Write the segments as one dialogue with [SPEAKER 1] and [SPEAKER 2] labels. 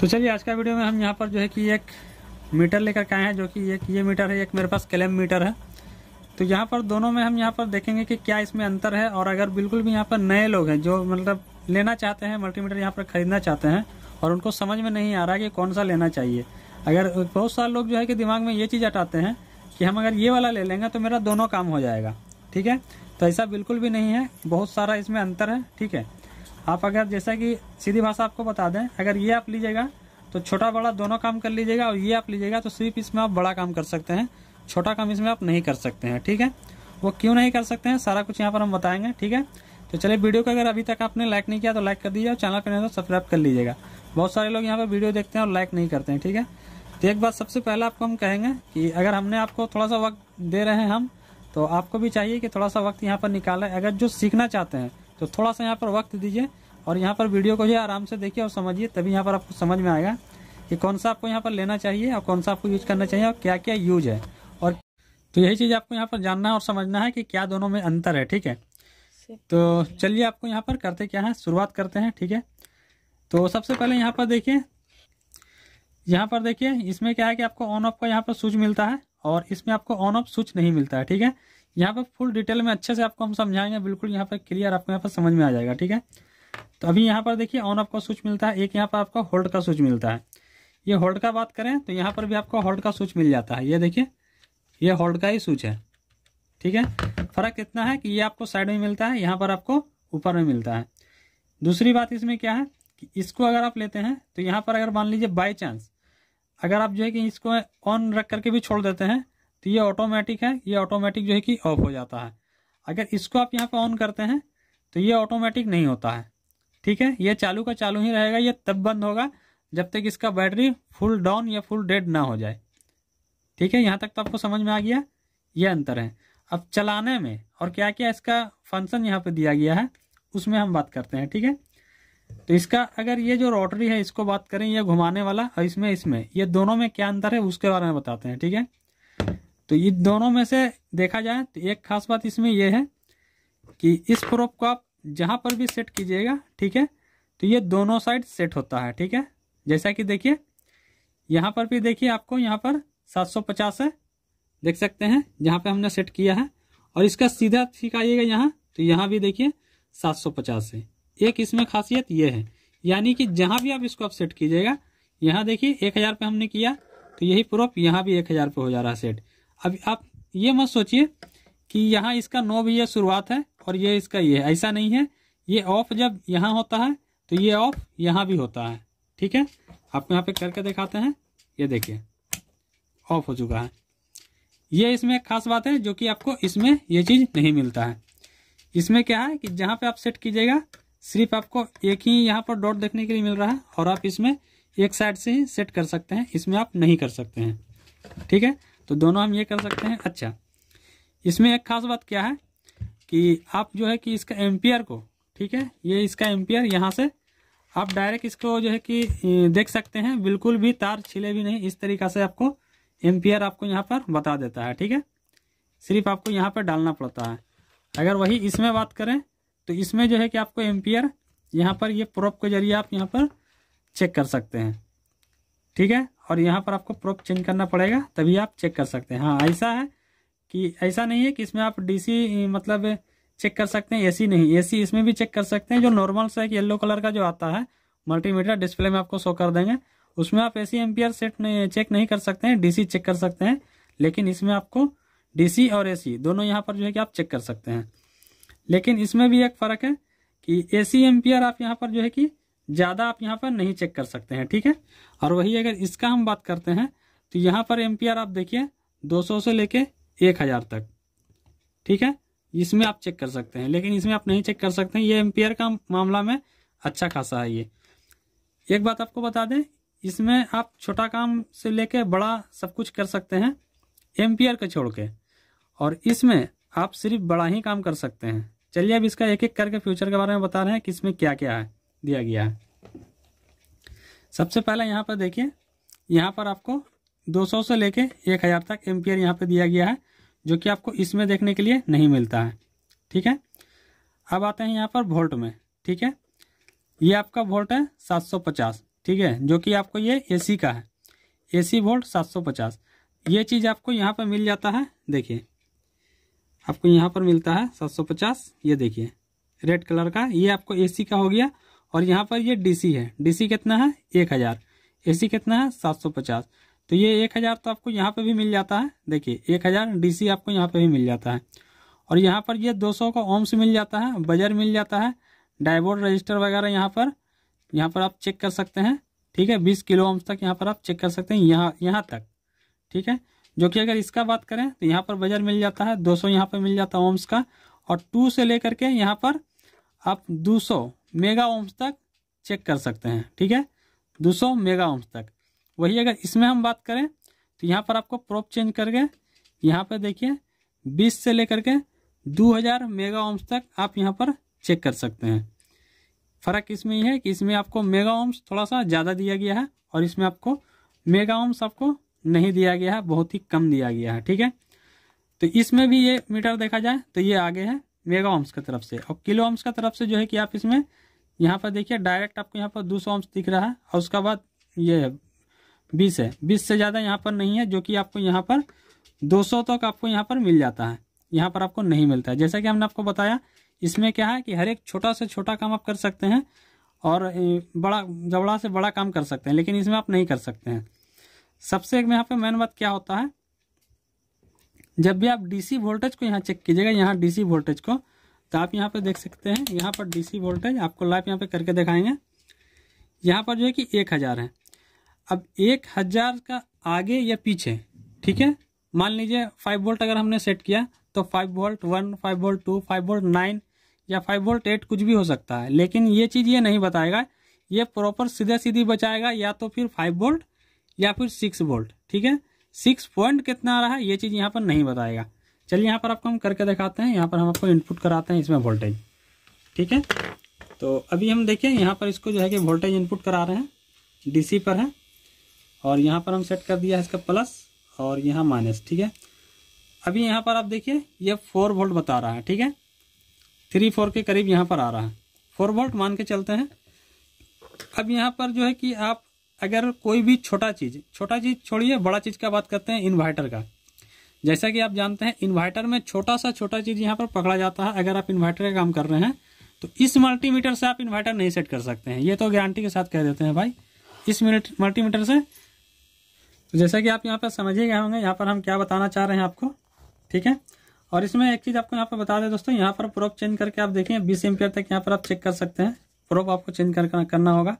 [SPEAKER 1] तो चलिए आज का वीडियो में हम यहाँ पर जो है कि एक मीटर लेकर के आए हैं जो कि एक ये मीटर है एक मेरे पास क्लेम मीटर है तो यहाँ पर दोनों में हम यहाँ पर देखेंगे कि क्या इसमें अंतर है और अगर बिल्कुल भी यहाँ पर नए लोग हैं जो मतलब लेना चाहते हैं मल्टीमीटर यहाँ पर खरीदना चाहते हैं और उनको समझ में नहीं आ रहा कि कौन सा लेना चाहिए अगर बहुत सारे लोग जो है कि दिमाग में ये चीज़ हटाते हैं कि हम अगर ये वाला ले लेंगे तो मेरा दोनों काम हो जाएगा ठीक है तो ऐसा बिल्कुल भी नहीं है बहुत सारा इसमें अंतर है ठीक है आप अगर जैसा कि सीधी भाषा आपको बता दें अगर ये आप लीजिएगा तो छोटा बड़ा दोनों काम कर लीजिएगा और ये आप लीजिएगा तो सिर्फ इसमें आप बड़ा काम कर सकते हैं छोटा काम इसमें आप नहीं कर सकते हैं ठीक है वो क्यों नहीं कर सकते हैं सारा कुछ यहाँ पर हम बताएंगे ठीक है तो चलिए वीडियो को अगर अभी तक आपने लाइक नहीं किया तो लाइक कर दीजिए और चैनल पर नहीं तो सब्सक्राइब कर लीजिएगा बहुत सारे लोग यहाँ पर वीडियो देखते हैं और लाइक नहीं करते हैं ठीक है तो एक बात सबसे पहले आपको हम कहेंगे कि अगर हमने आपको थोड़ा सा वक्त दे रहे हैं हम तो आपको भी चाहिए कि थोड़ा सा वक्त यहाँ पर निकालें अगर जो सीखना चाहते हैं तो थोड़ा सा यहाँ पर वक्त दीजिए और यहाँ पर वीडियो को ही आराम से देखिए और समझिए तभी यहाँ पर आपको समझ में आएगा कि कौन सा आपको यहाँ पर लेना चाहिए और कौन सा आपको यूज करना चाहिए और क्या क्या यूज है और तो यही चीज़ आपको यहाँ पर जानना है और समझना है कि क्या दोनों में अंतर है ठीक है तो चलिए आपको यहाँ पर करते क्या है शुरुआत करते हैं ठीक है तो सबसे पहले यहाँ पर देखिए यहाँ पर देखिए इसमें क्या है कि आपको ऑन ऑफ का यहाँ पर स्विच मिलता है और इसमें आपको ऑन ऑफ स्विच नहीं मिलता है ठीक है यहाँ पर फुल डिटेल में अच्छे से आपको हम समझाएंगे बिल्कुल यहाँ पर क्लियर आपको यहाँ पर समझ में आ जाएगा ठीक है तो अभी यहाँ पर देखिए ऑन ऑफ का स्विच मिलता है एक यहाँ पर आपको होल्ड का स्विच मिलता है ये होल्ड का बात करें तो यहाँ पर भी आपको होल्ड का स्विच मिल जाता है ये देखिए ये होल्ड का ही स्विच है ठीक है फर्क इतना है कि ये आपको साइड में मिलता है यहाँ पर आपको ऊपर में मिलता है दूसरी बात इसमें क्या है कि इसको अगर आप लेते हैं तो यहाँ पर अगर मान लीजिए बाई चांस अगर आप जो है कि इसको ऑन रख करके भी छोड़ देते हैं तो ये ऑटोमेटिक है ये ऑटोमेटिक जो है कि ऑफ हो जाता है अगर इसको आप यहाँ पे ऑन करते हैं तो ये ऑटोमेटिक नहीं होता है ठीक है ये चालू का चालू ही रहेगा ये तब बंद होगा जब तक इसका बैटरी फुल डाउन या फुल डेड ना हो जाए ठीक है यहाँ तक तो आपको समझ में आ गया ये अंतर है अब चलाने में और क्या क्या इसका फंक्शन यहाँ पर दिया गया है उसमें हम बात करते हैं ठीक है तो इसका अगर ये जो रोटरी है इसको बात करें ये घुमाने वाला और इसमें इसमें ये दोनों में क्या अंतर है उसके बारे में बताते हैं ठीक है तो ये दोनों में से देखा जाए तो एक खास बात इसमें यह है कि इस प्रोप को आप जहां पर भी सेट कीजिएगा ठीक है तो ये दोनों साइड सेट होता है ठीक है जैसा कि देखिए यहाँ पर भी देखिए आपको यहाँ पर 750 है देख सकते हैं जहां पे हमने सेट किया है और इसका सीधा ठीक आइएगा यहाँ तो यहाँ भी देखिए 750 है एक इसमें खासियत ये है यानी कि जहां भी आप इसको आप सेट कीजिएगा यहाँ देखिए एक हज़ार पे हमने किया तो यही प्रोप यहाँ भी एक हज़ार पे हो जा रहा है सेट अब आप ये मत सोचिए कि यहाँ इसका नो भी ये शुरुआत है और ये इसका ये है ऐसा नहीं है ये ऑफ जब यहाँ होता है तो ये ऑफ यहाँ भी होता है ठीक है आपको यहाँ पे करके दिखाते हैं ये देखिए ऑफ हो चुका है ये इसमें खास बात है जो कि आपको इसमें ये चीज़ नहीं मिलता है इसमें क्या है कि जहाँ पे आप सेट कीजिएगा सिर्फ आपको एक ही यहाँ पर डॉट देखने के लिए मिल रहा है और आप इसमें एक साइड से ही सेट कर सकते हैं इसमें आप नहीं कर सकते हैं ठीक है तो दोनों हम ये कर सकते हैं अच्छा इसमें एक खास बात क्या है कि आप जो है कि इसका एम्पियर को ठीक है ये इसका एम्पियर यहाँ से आप डायरेक्ट इसको जो है कि देख सकते हैं बिल्कुल भी तार छिले भी नहीं इस तरीका से आपको एम्पियर आपको यहाँ पर बता देता है ठीक है सिर्फ आपको यहाँ पर डालना पड़ता है अगर वही इसमें बात करें तो इसमें जो है कि आपको एम्पियर यहाँ पर ये प्रोप के जरिए आप यहाँ पर चेक कर सकते हैं ठीक है और यहाँ पर आपको प्रोप चेंज करना पड़ेगा तभी आप चेक कर सकते हैं हाँ ऐसा है कि ऐसा नहीं है कि इसमें आप डीसी मतलब चेक कर सकते हैं एसी नहीं एसी इसमें भी चेक कर सकते हैं जो नॉर्मल सा एक येलो कलर का जो आता है मल्टीमीटर डिस्प्ले में आपको शो कर देंगे उसमें आप एसी एम्पियर सेट नहीं, चेक नहीं कर सकते हैं डीसी चेक कर सकते हैं लेकिन इसमें आपको डीसी और एसी दोनों यहाँ पर जो है कि आप चेक कर सकते हैं लेकिन इसमें भी एक फ़र्क है कि ए एम्पियर आप यहाँ पर जो है कि ज़्यादा आप यहाँ पर नहीं चेक कर सकते हैं ठीक है और वही अगर इसका हम बात करते हैं तो यहाँ पर एम आप देखिए 200 से लेके 1000 तक ठीक है इसमें आप चेक कर सकते हैं लेकिन इसमें आप नहीं चेक कर सकते हैं ये एम्पियर का मामला में अच्छा खासा है ये एक बात आपको बता दें इसमें आप छोटा काम से लेके बड़ा सब कुछ कर सकते हैं एम्पियर को छोड़ के और इसमें आप सिर्फ बड़ा ही काम कर सकते हैं चलिए अब इसका एक एक करके फ्यूचर के बारे में बता रहे हैं कि इसमें क्या क्या है दिया गया है सबसे पहला यहाँ पर देखिए यहाँ पर आपको 200 से लेके 1000 तक एम्पियर यहाँ पर दिया गया है जो कि आपको इसमें देखने के लिए नहीं मिलता है ठीक है अब आते हैं यहाँ पर वोल्ट में ठीक है ये आपका वोल्ट है 750 ठीक है जो कि आपको ये एसी का है एसी वोल्ट 750 ये चीज़ आपको यहाँ पर मिल जाता है देखिए आपको यहाँ पर मिलता है सात ये देखिए रेड कलर का ये आपको ए का हो गया और यहाँ पर ये डीसी है डीसी कितना है एक हज़ार सी कितना है सात सौ पचास तो ये एक हज़ार तो आपको यहाँ पे भी मिल जाता है देखिए एक हज़ार डी आपको यहाँ पे भी मिल जाता है और यहाँ पर ये दो सौ का ओम्स मिल जाता है बजर मिल जाता है डायबोर्ड रजिस्टर वगैरह यहाँ पर यहाँ पर आप चेक कर सकते हैं ठीक है बीस किलो ओम्स तक यहाँ पर आप चेक कर सकते हैं यहाँ यहाँ तक ठीक है जो कि अगर इसका बात करें तो यहाँ पर बजर मिल जाता है दो सौ यहाँ पर मिल जाता है ओम्स का और टू से लेकर के यहाँ पर आप दो सौ मेगा ओम्स तक चेक कर सकते हैं ठीक है 200 मेगा ओम्स तक वही अगर इसमें हम बात करें तो यहाँ पर आपको प्रोप चेंज करके यहाँ पर देखिए 20 से लेकर के 2000 मेगा ओम्स तक आप यहाँ पर चेक कर सकते हैं फ़र्क इसमें यह है कि इसमें आपको मेगा ओम्स थोड़ा सा ज़्यादा दिया गया है और इसमें आपको मेगा ओम्स आपको नहीं दिया गया है बहुत ही कम दिया गया है ठीक है तो इसमें भी ये मीटर देखा जाए तो ये आगे है मेगा ओम्स की तरफ से और किलो ओम्स का तरफ से जो है कि आप इसमें यहाँ पर देखिए डायरेक्ट आपको यहाँ पर दो सौ ओम्स दिख रहा है और उसका बाद ये है बीस है बीस से ज़्यादा यहाँ पर नहीं है जो कि आपको यहाँ पर दो सौ तक आपको यहाँ पर मिल जाता है यहाँ पर आपको नहीं मिलता है जैसा कि हमने आपको बताया इसमें क्या है कि हर एक छोटा से छोटा काम आप कर सकते हैं और बड़ा जबड़ा से बड़ा काम कर सकते हैं लेकिन इसमें आप नहीं कर सकते हैं सबसे एक यहाँ पर मेन बात क्या होता है जब भी आप डीसी वोल्टेज को यहाँ चेक कीजिएगा यहाँ डीसी वोल्टेज को तो आप यहाँ पर देख सकते हैं यहाँ पर डीसी वोल्टेज आपको लाइव यहाँ पे करके दिखाएंगे यहाँ पर जो है कि एक हज़ार है अब एक हज़ार का आगे या पीछे ठीक है मान लीजिए फाइव वोल्ट अगर हमने सेट किया तो five volt one five volt two five volt nine या फाइव वोल्ट एट कुछ भी हो सकता है लेकिन ये चीज़ ये नहीं बताएगा ये प्रॉपर सीधे सीधी बचाएगा या तो फिर फाइव वोल्ट या फिर सिक्स वोल्ट ठीक है सिक्स पॉइंट कितना आ रहा है ये चीज़ यहाँ पर नहीं बताएगा चलिए यहाँ पर आपको हम करके दिखाते हैं यहाँ पर हम आपको इनपुट कराते हैं इसमें वोल्टेज ठीक है तो अभी हम देखें यहाँ पर इसको जो है कि वोल्टेज इनपुट करा रहे हैं डीसी पर है और यहाँ पर हम सेट कर दिया है इसका प्लस और यहाँ माइनस ठीक है अभी यहाँ पर आप देखिए यह फोर वोल्ट बता रहा है ठीक है थ्री फोर के करीब यहाँ पर आ रहा है फोर वोल्ट मान के चलते हैं अब यहाँ पर जो है कि आप अगर कोई भी छोटा चीज छोटा चीज छोड़िए बड़ा चीज का बात करते हैं इन्वर्टर का जैसा कि आप जानते हैं इन्वर्टर में छोटा सा छोटा चीज यहाँ पर पकड़ा जाता है अगर आप इन्वर्टर का काम कर रहे हैं तो इस मल्टीमीटर से आप इन्वर्टर नहीं सेट कर सकते हैं ये तो गारंटी के साथ कह देते हैं भाई इस मल्टीमीटर से तो जैसा कि आप यहाँ पर समझ गए होंगे यहाँ पर हम क्या बताना चाह रहे हैं आपको ठीक है और इसमें एक चीज आपको यहाँ पर बता दें दोस्तों यहाँ पर प्रोप चेंज करके आप देखें बीस एम्पियर तक यहाँ पर आप चेक कर सकते हैं प्रोप आपको चेंज करना होगा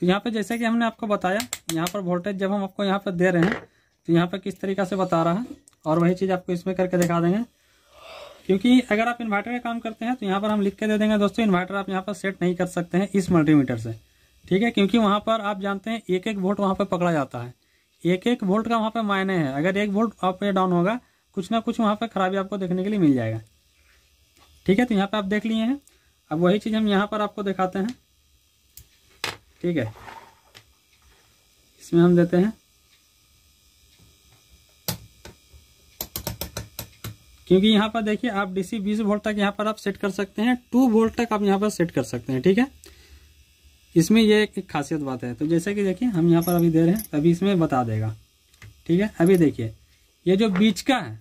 [SPEAKER 1] तो यहाँ पे जैसे कि हमने आपको बताया यहाँ पर वोल्टेज जब हम आपको यहाँ पर दे रहे हैं तो यहाँ पर किस तरीका से बता रहा है और वही चीज़ आपको इसमें करके दिखा देंगे क्योंकि अगर आप इन्वर्टर का काम करते हैं तो यहाँ पर हम लिख के दे देंगे दोस्तों इन्वर्टर आप यहाँ पर सेट नहीं कर सकते हैं इस मल्टीमीटर से ठीक है क्योंकि वहाँ पर आप जानते हैं एक एक वोल्ट वहाँ पर पकड़ा जाता है एक एक वोल्ट का वहाँ पर मायने है अगर एक वोल्ट आप डाउन होगा कुछ ना कुछ वहाँ पर खराबी आपको देखने के लिए मिल जाएगा ठीक है तो यहाँ पर आप देख लिए हैं अब वही चीज़ हम यहाँ पर आपको दिखाते हैं ठीक है इसमें हम देते हैं क्योंकि यहाँ पर देखिए आप डीसी 20 वोल्ट तक यहाँ पर आप सेट कर सकते हैं टू वोल्ट तक आप यहाँ पर सेट कर सकते हैं ठीक है इसमें ये एक खासियत बात है तो जैसे कि देखिए हम यहाँ पर अभी दे रहे हैं अभी इसमें बता देगा ठीक है अभी देखिए ये जो बीच का है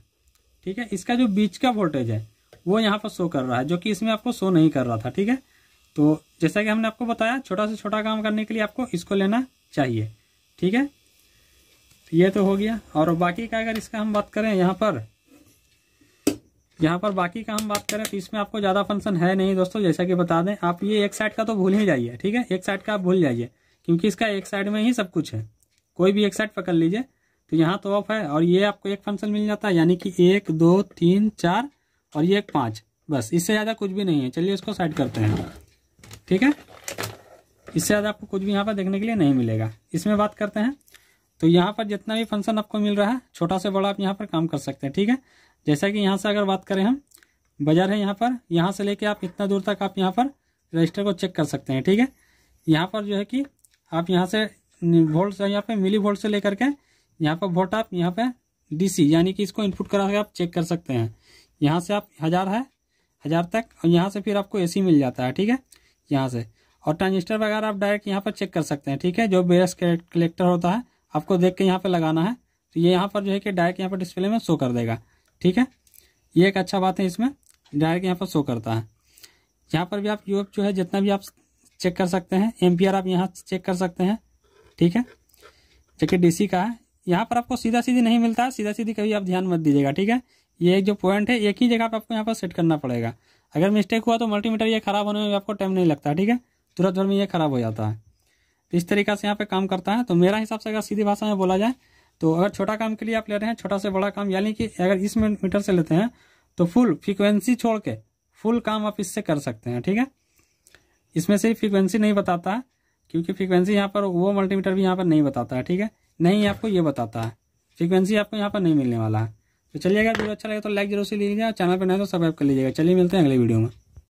[SPEAKER 1] ठीक है इसका जो बीच का वोल्टेज है वो यहाँ पर शो कर रहा है जो कि इसमें आपको शो नहीं कर रहा था ठीक है तो जैसा कि हमने आपको बताया छोटा से छोटा काम करने के लिए आपको इसको लेना चाहिए ठीक है तो ये तो हो गया और बाकी का अगर इसका हम बात करें यहाँ पर यहाँ पर बाकी का हम बात करें तो इसमें आपको ज़्यादा फंक्शन है नहीं दोस्तों जैसा कि बता दें आप ये एक साइड का तो भूल ही जाइए ठीक है एक साइड का आप भूल जाइए क्योंकि इसका एक साइड में ही सब कुछ है कोई भी एक साइड पकड़ लीजिए तो यहाँ तो ऑफ है और ये आपको एक फंक्शन मिल जाता है यानी कि एक दो तीन चार और ये एक पाँच बस इससे ज़्यादा कुछ भी नहीं है चलिए इसको साइड करते हैं ठीक है इससे ज़्यादा आपको कुछ भी यहाँ पर देखने के लिए नहीं मिलेगा इसमें बात करते हैं तो यहाँ पर जितना भी फंक्शन आपको मिल रहा है छोटा से बड़ा आप यहाँ पर काम कर सकते हैं ठीक है जैसा कि यहाँ से अगर बात करें हम बाजार है यहाँ पर यहाँ से लेके आप इतना दूर तक आप यहाँ पर रजिस्टर को चेक कर सकते हैं ठीक है यहाँ पर जो है कि आप यहाँ से वोल्ट से यहाँ पे मिली वोल्ट से लेकर के यहाँ पर वोट आप यहाँ पे डीसी यानी कि इसको इनपुट करा के आप चेक कर सकते हैं यहाँ से आप हज़ार है हज़ार तक और यहाँ से फिर आपको एसी मिल जाता है ठीक है यहाँ से और ट्रांजिस्टर वगैरह आप डायरेक्ट यहाँ पर चेक कर सकते हैं ठीक है जो बेस कलेक्टर होता है आपको देख के यहाँ पर लगाना है तो ये यहाँ पर जो है कि डायरेक्ट यहाँ पर डिस्प्ले में शो कर देगा ठीक है ये एक अच्छा बात है इसमें डायरेक्ट यहाँ पर शो करता है यहाँ पर भी आप यू जो है जितना भी आप चेक कर सकते हैं एम आप यहाँ चेक कर सकते हैं ठीक है जो डी डीसी का है यहाँ पर आपको सीधा सीधी नहीं मिलता है सीधा सीधी कभी आप ध्यान मत दीजिएगा ठीक है ये एक जो पॉइंट है एक ही जगह पर आपको यहाँ पर सेट करना पड़ेगा अगर मिस्टेक हुआ तो मल्टीमीटर ये खराब होने में आपको टाइम नहीं लगता ठीक है तुरंत भर में ये खराब हो जाता है तो इस तरीका से यहाँ पे काम करता है तो मेरा हिसाब से अगर सीधी भाषा में बोला जाए तो अगर छोटा काम के लिए आप ले रहे हैं छोटा से बड़ा काम यानी कि अगर इस मीटर से लेते हैं तो फुल फ्रिक्वेंसी छोड़ के फुल काम आप इससे कर सकते हैं ठीक है इसमें से फ्रिक्वेंसी नहीं बताता है क्योंकि फ्रिक्वेंसी यहाँ पर वो मल्टीमीटर भी यहाँ पर नहीं बताता है ठीक है नहीं आपको ये बताता है फ्रिक्वेंसी आपको यहाँ पर नहीं मिलने वाला है तो चलिएगा वीडियो अच्छा लगे तो लाइक जरूर से लीजिएगा चैनल पर नहीं तो सब्सक्राइब कर लीजिएगा चलिए मिलते हैं अगले वीडियो में